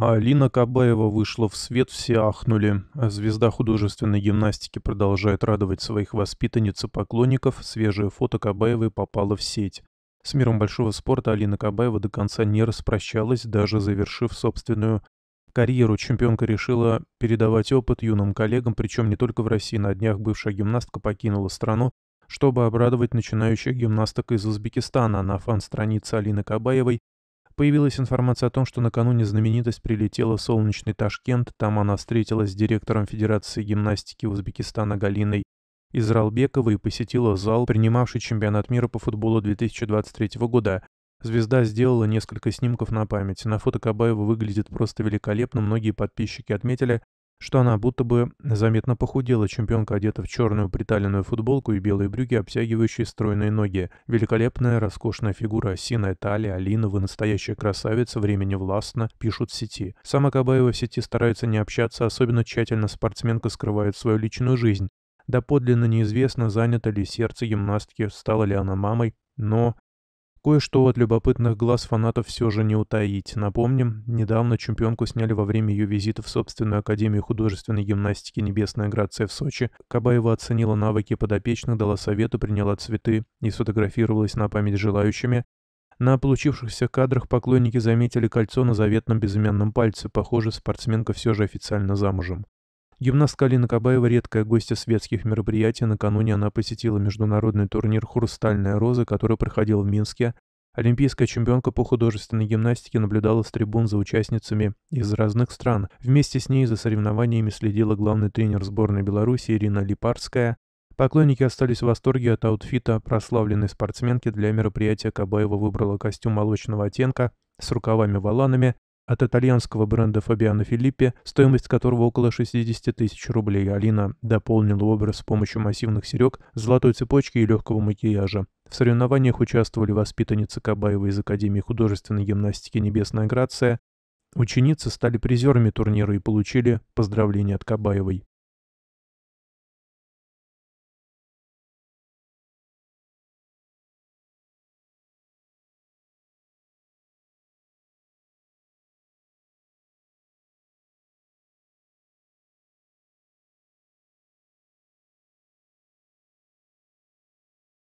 А Алина Кабаева вышла в свет, все ахнули. Звезда художественной гимнастики продолжает радовать своих воспитанниц и поклонников. Свежее фото Кабаевой попало в сеть. С миром большого спорта Алина Кабаева до конца не распрощалась, даже завершив собственную карьеру. Чемпионка решила передавать опыт юным коллегам, причем не только в России. На днях бывшая гимнастка покинула страну, чтобы обрадовать начинающих гимнасток из Узбекистана. На фан-странице Алины Кабаевой появилась информация о том, что накануне знаменитость прилетела в солнечный Ташкент, там она встретилась с директором Федерации гимнастики Узбекистана Галиной Изралбековой и посетила зал, принимавший чемпионат мира по футболу 2023 года. Звезда сделала несколько снимков на память. На фото Кабаева выглядит просто великолепно, многие подписчики отметили, что она будто бы заметно похудела, чемпионка одета в черную приталенную футболку и белые брюки, обтягивающие стройные ноги. Великолепная, роскошная фигура, осиная талия, Алина, вы настоящая красавица, времени властно, пишут в сети. Сама Кабаева в сети старается не общаться, особенно тщательно спортсменка скрывает свою личную жизнь. подлинно неизвестно, занято ли сердце гимнастки, стала ли она мамой, но Кое-что от любопытных глаз фанатов все же не утаить. Напомним, недавно чемпионку сняли во время ее визита в собственную Академию художественной гимнастики «Небесная Грация» в Сочи. Кабаева оценила навыки подопечных, дала советы, приняла цветы и сфотографировалась на память желающими. На получившихся кадрах поклонники заметили кольцо на заветном безымянном пальце. Похоже, спортсменка все же официально замужем. Гимнастка Алина Кабаева, редкая гостья светских мероприятий, накануне она посетила международный турнир «Хрустальная роза», который проходил в Минске. Олимпийская чемпионка по художественной гимнастике наблюдала с трибун за участницами из разных стран. Вместе с ней за соревнованиями следила главный тренер сборной Беларуси Ирина Липарская. Поклонники остались в восторге от аутфита прославленной спортсменки. Для мероприятия Кабаева выбрала костюм молочного оттенка с рукавами-валанами, от итальянского бренда Фабиано Филиппе, стоимость которого около 60 тысяч рублей, Алина дополнила образ с помощью массивных серег, золотой цепочки и легкого макияжа. В соревнованиях участвовали воспитанницы Кабаева из Академии художественной гимнастики «Небесная грация». Ученицы стали призерами турнира и получили поздравления от Кабаевой.